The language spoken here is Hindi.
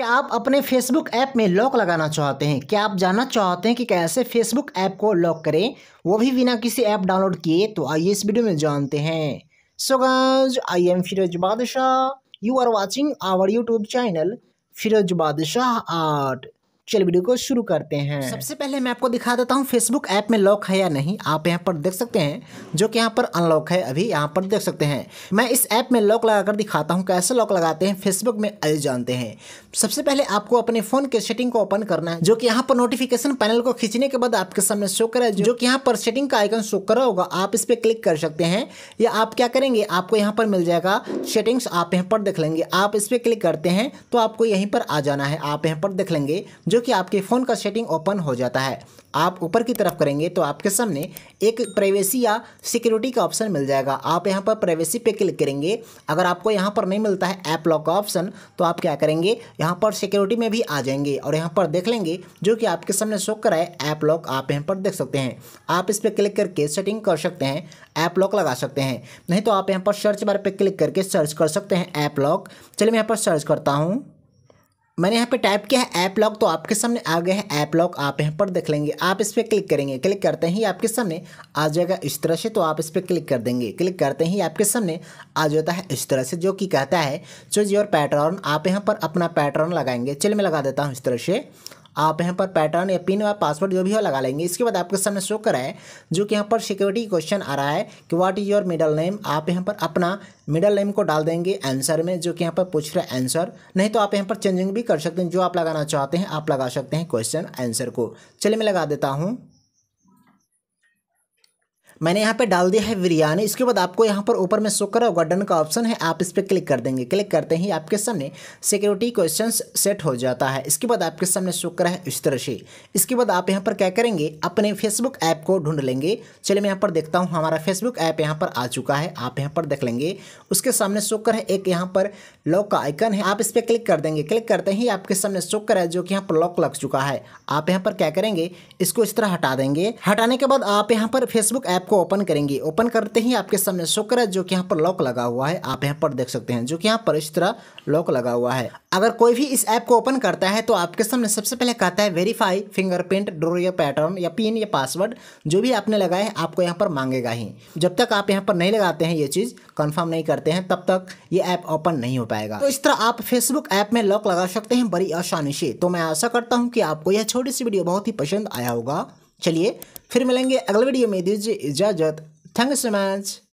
क्या आप अपने फेसबुक ऐप में लॉक लगाना चाहते हैं क्या आप जानना चाहते हैं कि कैसे फेसबुक ऐप को लॉक करें वो भी बिना किसी ऐप डाउनलोड किए तो आइए इस वीडियो में जानते हैं सो आई am Firoz Badshah you are watching our YouTube channel Firoz Badshah art चल वीडियो को शुरू करते हैं सबसे पहले मैं आपको दिखा देता हूँ फेसबुक ऐप में लॉक है या नहीं आप यहाँ पर देख सकते हैं जो कि यहाँ पर अनलॉक है अभी यहाँ पर देख सकते हैं मैं इस ऐप में लॉक लगाकर दिखाता हूँ कैसे लॉक लगाते हैं फेसबुक में आइए जानते हैं सबसे पहले आपको अपने फोन के सेटिंग को ओपन करना है जो कि यहाँ पर नोटिफिकेशन पैनल को खींचने के बाद आपके सामने शो करा है जो कि यहाँ पर सेटिंग का आइकन शो करा होगा आप इस पर क्लिक कर सकते हैं या आप क्या करेंगे आपको यहाँ पर मिल जाएगा सेटिंग्स आप यहाँ पर देख लेंगे आप इस पर क्लिक करते हैं तो आपको यहीं पर आ जाना है आप यहाँ पर देख लेंगे जो कि आपके फ़ोन का सेटिंग ओपन हो जाता है आप ऊपर की तरफ करेंगे तो आपके सामने एक प्राइवेसी या सिक्योरिटी का ऑप्शन मिल जाएगा आप यहाँ पर प्राइवेसी पे क्लिक करेंगे अगर आपको यहाँ पर नहीं मिलता है ऐप लॉक का ऑप्शन तो आप क्या करेंगे यहाँ पर सिक्योरिटी में भी आ जाएंगे और यहाँ पर देख लेंगे जो कि आपके सामने शो कराए ऐप लॉक आप यहाँ पर देख सकते हैं आप इस पर क्लिक करके सेटिंग कर सकते हैं ऐप लॉक लगा सकते हैं नहीं तो आप यहाँ पर सर्च बार पर क्लिक करके सर्च कर सकते हैं ऐप लॉक चलिए मैं यहाँ पर सर्च करता हूँ मैंने यहाँ पे टाइप किया है ऐप लॉक तो आपके सामने आ गया है ऐप लॉक आप यहाँ पर देख लेंगे आप इस पर क्लिक करेंगे क्लिक करते ही आपके सामने आ जाएगा इस तरह से तो आप इस पर क्लिक कर देंगे क्लिक करते ही आपके सामने आ जाता है इस तरह से जो कि कहता है चूज योर पैटर्न आप यहाँ पर अपना पैटर्न लगाएंगे चल मैं लगा देता हूँ इस तरह से आप यहाँ पर पैटर्न या पिन या पासवर्ड जो भी हो लगा लेंगे इसके बाद आपके सामने शो करा है जो कि यहाँ पर सिक्योरिटी क्वेश्चन आ रहा है कि what is your middle name आप यहाँ पर अपना मिडल नेम को डाल देंगे आंसर में जो कि यहाँ पर पूछ रहा है आंसर नहीं तो आप यहाँ पर चेंजिंग भी कर सकते हैं जो आप लगाना चाहते हैं आप लगा सकते हैं क्वेश्चन आंसर को चलिए मैं लगा देता हूँ मैंने यहाँ पे डाल दिया है बिरयानी इसके बाद आपको यहाँ पर ऊपर में शो कर होगा का ऑप्शन है आप इस पर क्लिक कर देंगे क्लिक करते ही आपके सामने सिक्योरिटी क्वेश्चन सेट हो जाता है इसके बाद आपके सामने शो कर है इस तरह से इसके बाद आप यहाँ पर क्या करेंगे अपने फेसबुक ऐप को ढूंढ लेंगे चलिए मैं यहाँ पर देखता हूँ हमारा फेसबुक ऐप यहाँ पर आ चुका है आप यहाँ पर देख लेंगे उसके सामने शो कर है एक यहाँ पर लॉक का आइकन है आप इस पर क्लिक कर देंगे क्लिक करते ही आपके सामने शो कर है जो कि यहाँ पर लॉक लग चुका है आप यहाँ पर क्या करेंगे इसको इस तरह हटा देंगे हटाने के बाद आप यहाँ पर फेसबुक ऐप को ओपन करेंगे ओपन करते ही आपके सामने शो जो कि यहाँ पर लॉक लगा हुआ है आप यहाँ पर देख सकते हैं जो कि यहाँ पर इस तरह लॉक लगा हुआ है अगर कोई भी इस ऐप को ओपन करता है तो आपके सामने सबसे पहले कहता है वेरीफाई फिंगरप्रिंट ड्रो या पैटर्न या पिन या पासवर्ड जो भी आपने लगाए हैं आपको यहाँ पर मांगेगा ही जब तक आप यहाँ पर नहीं लगाते हैं ये चीज़ कन्फर्म नहीं करते हैं तब तक ये ऐप ओपन नहीं हो पाएगा तो इस तरह आप फेसबुक ऐप में लॉक लगा सकते हैं बड़ी आसानी से तो मैं आशा करता हूँ कि आपको यह छोटी सी वीडियो बहुत ही पसंद आया होगा चलिए फिर मिलेंगे अगले वीडियो में दीजिए इजाज़त यू सो मच